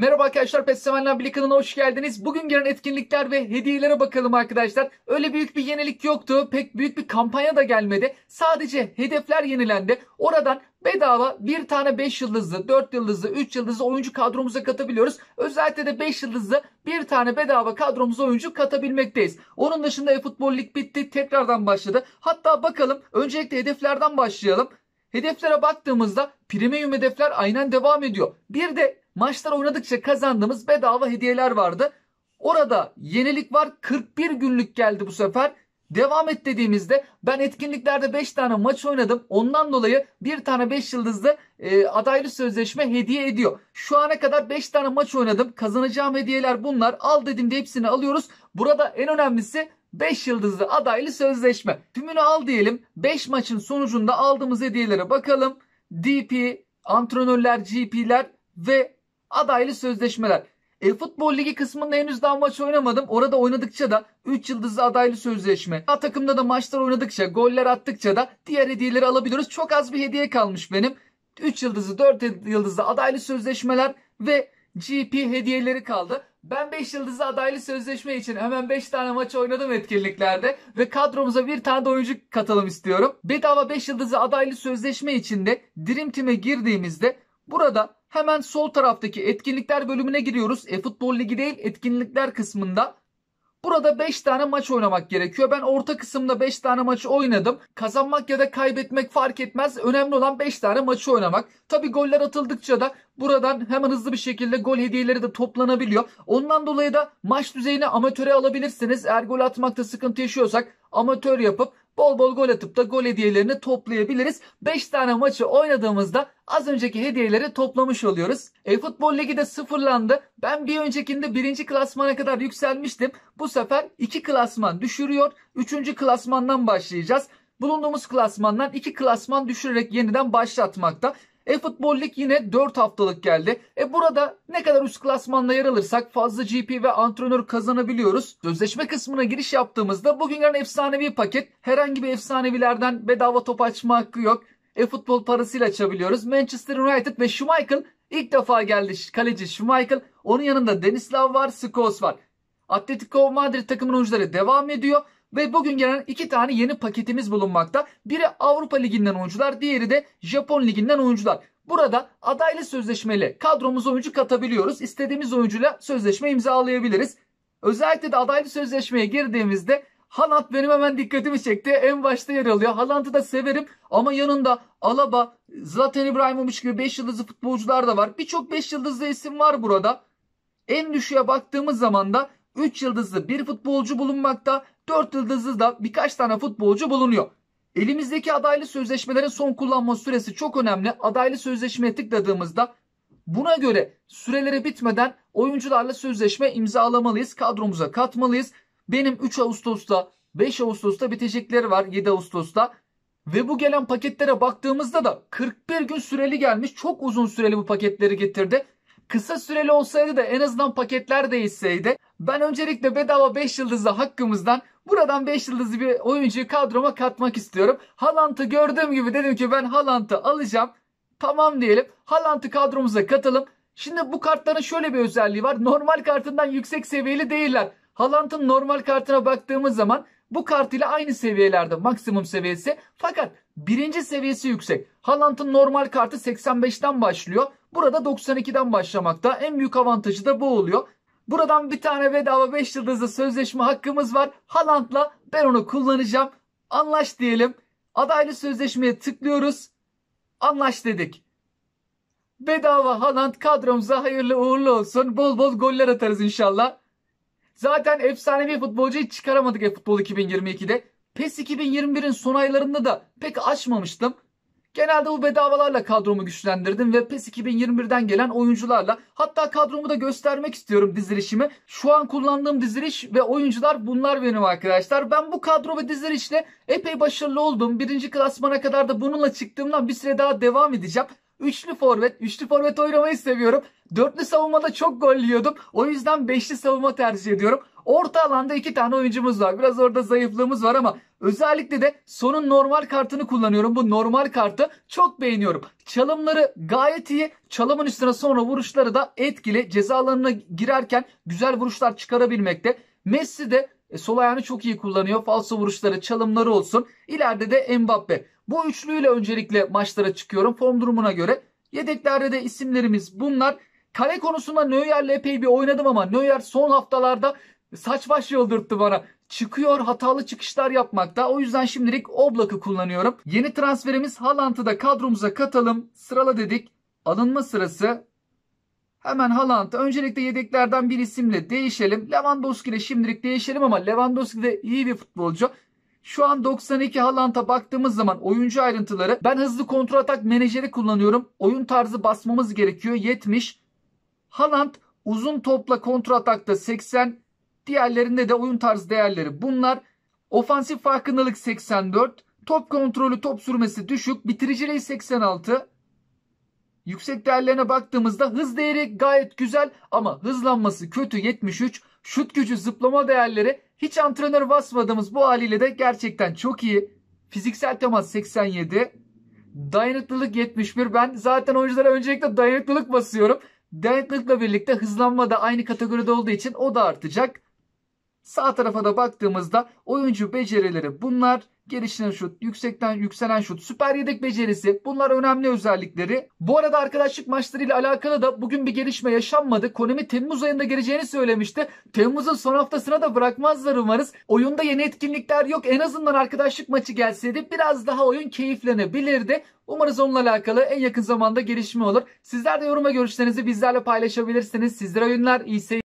Merhaba arkadaşlar, Pes Sevenler Birliği kanalına hoş geldiniz. Bugün gelen etkinlikler ve hediyelere bakalım arkadaşlar. Öyle büyük bir yenilik yoktu, pek büyük bir kampanya da gelmedi. Sadece hedefler yenilendi. Oradan bedava bir tane 5 yıldızlı, 4 yıldızlı, 3 yıldızlı oyuncu kadromuza katabiliyoruz. Özellikle de 5 yıldızlı bir tane bedava kadromuza oyuncu katabilmekteyiz. Onun dışında e-futbol lig bitti, tekrardan başladı. Hatta bakalım, öncelikle hedeflerden başlayalım. Hedeflere baktığımızda premium hedefler aynen devam ediyor. Bir de maçlar oynadıkça kazandığımız bedava hediyeler vardı. Orada yenilik var 41 günlük geldi bu sefer. Devam et dediğimizde ben etkinliklerde 5 tane maç oynadım. Ondan dolayı bir tane 5 yıldızlı e, adaylı sözleşme hediye ediyor. Şu ana kadar 5 tane maç oynadım. Kazanacağım hediyeler bunlar. Al dedim dediğimde hepsini alıyoruz. Burada en önemlisi 5 yıldızlı adaylı sözleşme. Tümünü al diyelim. 5 maçın sonucunda aldığımız hediyelere bakalım. DP, antrenörler, GP'ler ve Adaylı sözleşmeler. E, futbol ligi kısmında henüz daha maç oynamadım. Orada oynadıkça da 3 yıldızlı adaylı sözleşme. A takımda da maçlar oynadıkça, goller attıkça da diğer hediyeleri alabiliyoruz. Çok az bir hediye kalmış benim. 3 yıldızlı, 4 yıldızlı adaylı sözleşmeler ve GP hediyeleri kaldı. Ben 5 yıldızlı adaylı sözleşme için hemen 5 tane maç oynadım etkinliklerde ve kadromuza bir tane de oyuncu katalım istiyorum. Bedava 5 yıldızlı adaylı sözleşme için de Dream Team'e girdiğimizde burada Hemen sol taraftaki etkinlikler bölümüne giriyoruz. E-futbol ligi değil etkinlikler kısmında. Burada 5 tane maç oynamak gerekiyor. Ben orta kısımda 5 tane maçı oynadım. Kazanmak ya da kaybetmek fark etmez. Önemli olan 5 tane maçı oynamak. Tabi goller atıldıkça da buradan hemen hızlı bir şekilde gol hediyeleri de toplanabiliyor. Ondan dolayı da maç düzeyini amatöre alabilirsiniz. Eğer gol atmakta sıkıntı yaşıyorsak amatör yapıp bol bol gol atıp da gol hediyelerini toplayabiliriz. 5 tane maçı oynadığımızda az önceki hediyeleri toplamış oluyoruz. E futbol ligi de sıfırlandı. Ben bir öncekinde birinci klasmana kadar yükselmiştim. Bu sefer iki klasman düşürüyor. Üçüncü klasmandan başlayacağız. Bulunduğumuz klasmandan iki klasman düşürerek yeniden başlatmakta. E-Futbol Lig yine 4 haftalık geldi. E burada ne kadar üst klasmanla yer alırsak fazla GP ve antrenör kazanabiliyoruz. Sözleşme kısmına giriş yaptığımızda bugün gelen efsanevi paket herhangi bir efsanevilerden bedava top açma hakkı yok. E-futbol parasıyla açabiliyoruz. Manchester United ve Schmeichel ilk defa geldi kaleci Schmeichel. Onun yanında Denislav var, Skos var. Atletico Madrid takımın oyuncuları devam ediyor. Ve bugün gelen iki tane yeni paketimiz bulunmakta. Biri Avrupa Ligi'nden oyuncular, diğeri de Japon Ligi'nden oyuncular. Burada adaylı sözleşmeli kadromuza oyuncu katabiliyoruz. İstediğimiz oyuncuyla sözleşme imzalayabiliriz. Özellikle de adaylı sözleşmeye girdiğimizde Haaland benim hemen dikkatimi çekti. En başta yer alıyor. Haaland'ı da severim ama yanında Alaba, Zlatan İbrahimovic gibi 5 yıldızlı futbolcular da var. Birçok 5 yıldızlı isim var burada. En düşüğe baktığımız zaman da 3 yıldızlı bir futbolcu bulunmakta 4 yıldızlı da birkaç tane futbolcu bulunuyor. Elimizdeki adaylı sözleşmelerin son kullanma süresi çok önemli. Adaylı sözleşmeye tıkladığımızda buna göre süreleri bitmeden oyuncularla sözleşme imzalamalıyız. Kadromuza katmalıyız. Benim 3 Ağustos'ta 5 Ağustos'ta bitecekleri var 7 Ağustos'ta. Ve bu gelen paketlere baktığımızda da 41 gün süreli gelmiş. Çok uzun süreli bu paketleri getirdi. Kısa süreli olsaydı da en azından paketler değişseydi. Ben öncelikle bedava 5 yıldızlı hakkımızdan Buradan 5 yıldızlı bir oyuncuyu kadroma katmak istiyorum. Haaland'ı gördüğüm gibi dedim ki ben Haaland'ı alacağım. Tamam diyelim. Haaland'ı kadromuza katalım. Şimdi bu kartların şöyle bir özelliği var. Normal kartından yüksek seviyeli değiller. Haaland'ın normal kartına baktığımız zaman bu kart ile aynı seviyelerde maksimum seviyesi. Fakat birinci seviyesi yüksek. Haaland'ın normal kartı 85'ten başlıyor. Burada 92'den başlamakta. En büyük avantajı da bu oluyor. Buradan bir tane bedava 5 yıldızlı sözleşme hakkımız var. Haaland'la ben onu kullanacağım. Anlaş diyelim. Adaylı sözleşmeye tıklıyoruz. Anlaş dedik. Bedava Haaland kadromuza hayırlı uğurlu olsun. Bol bol goller atarız inşallah. Zaten efsanevi futbolcu hiç çıkaramadık e-futbol 2022'de. PES 2021'in son aylarında da pek açmamıştım. Genelde bu bedavalarla kadromu güçlendirdim ve PES 2021'den gelen oyuncularla hatta kadromu da göstermek istiyorum dizilişimi. Şu an kullandığım diziliş ve oyuncular bunlar benim arkadaşlar. Ben bu kadro ve dizilişle epey başarılı oldum. Birinci klasmana kadar da bununla çıktığımdan bir süre daha devam edeceğim. Üçlü forvet. Üçlü forvet oynamayı seviyorum. Dörtlü savunmada çok gol yiyordum. O yüzden beşli savunma tercih ediyorum. Orta alanda iki tane oyuncumuz var. Biraz orada zayıflığımız var ama özellikle de sonun normal kartını kullanıyorum. Bu normal kartı çok beğeniyorum. Çalımları gayet iyi. Çalımın üstüne sonra vuruşları da etkili. Ceza alanına girerken güzel vuruşlar çıkarabilmekte. Messi de e, sol ayağını çok iyi kullanıyor. Falso vuruşları, çalımları olsun. İleride de Mbappe. Bu üçlüyle öncelikle maçlara çıkıyorum form durumuna göre. Yedeklerde de isimlerimiz bunlar. Kale konusunda Neuer'le epey bir oynadım ama Neuer son haftalarda saç baş yoldurttu bana. Çıkıyor hatalı çıkışlar yapmakta. O yüzden şimdilik Oblak'ı kullanıyorum. Yeni transferimiz Haaland'ı da kadromuza katalım. Sırala dedik. Alınma sırası Hemen Haaland'ı öncelikle yedeklerden bir isimle değişelim. Lewandowski ile şimdilik değişelim ama Lewandowski de iyi bir futbolcu. Şu an 92 Haaland'a baktığımız zaman oyuncu ayrıntıları ben hızlı kontrol atak menajeri kullanıyorum. Oyun tarzı basmamız gerekiyor. 70. Haaland uzun topla kontrol atakta 80. Diğerlerinde de oyun tarzı değerleri bunlar. Ofansif farkındalık 84. Top kontrolü top sürmesi düşük. Bitiriciliği 86. Yüksek değerlerine baktığımızda hız değeri gayet güzel ama hızlanması kötü 73. Şut gücü zıplama değerleri hiç antrenör basmadığımız bu haliyle de gerçekten çok iyi. Fiziksel temas 87. Dayanıklılık 71. Ben zaten oyunculara öncelikle dayanıklılık basıyorum. Dayanıklılıkla birlikte hızlanma da aynı kategoride olduğu için o da artacak. Sağ tarafa da baktığımızda oyuncu becerileri bunlar geliştiren şut, yüksekten yükselen şut, süper yedek becerisi bunlar önemli özellikleri. Bu arada arkadaşlık maçlarıyla alakalı da bugün bir gelişme yaşanmadı. Konemi Temmuz ayında geleceğini söylemişti. Temmuz'un son haftasına da bırakmazlar umarız. Oyunda yeni etkinlikler yok. En azından arkadaşlık maçı gelseydi biraz daha oyun keyiflenebilirdi. Umarız onunla alakalı en yakın zamanda gelişme olur. Sizler de yoruma görüşlerinizi bizlerle paylaşabilirsiniz. Sizlere oyunlar, iyi seyirler.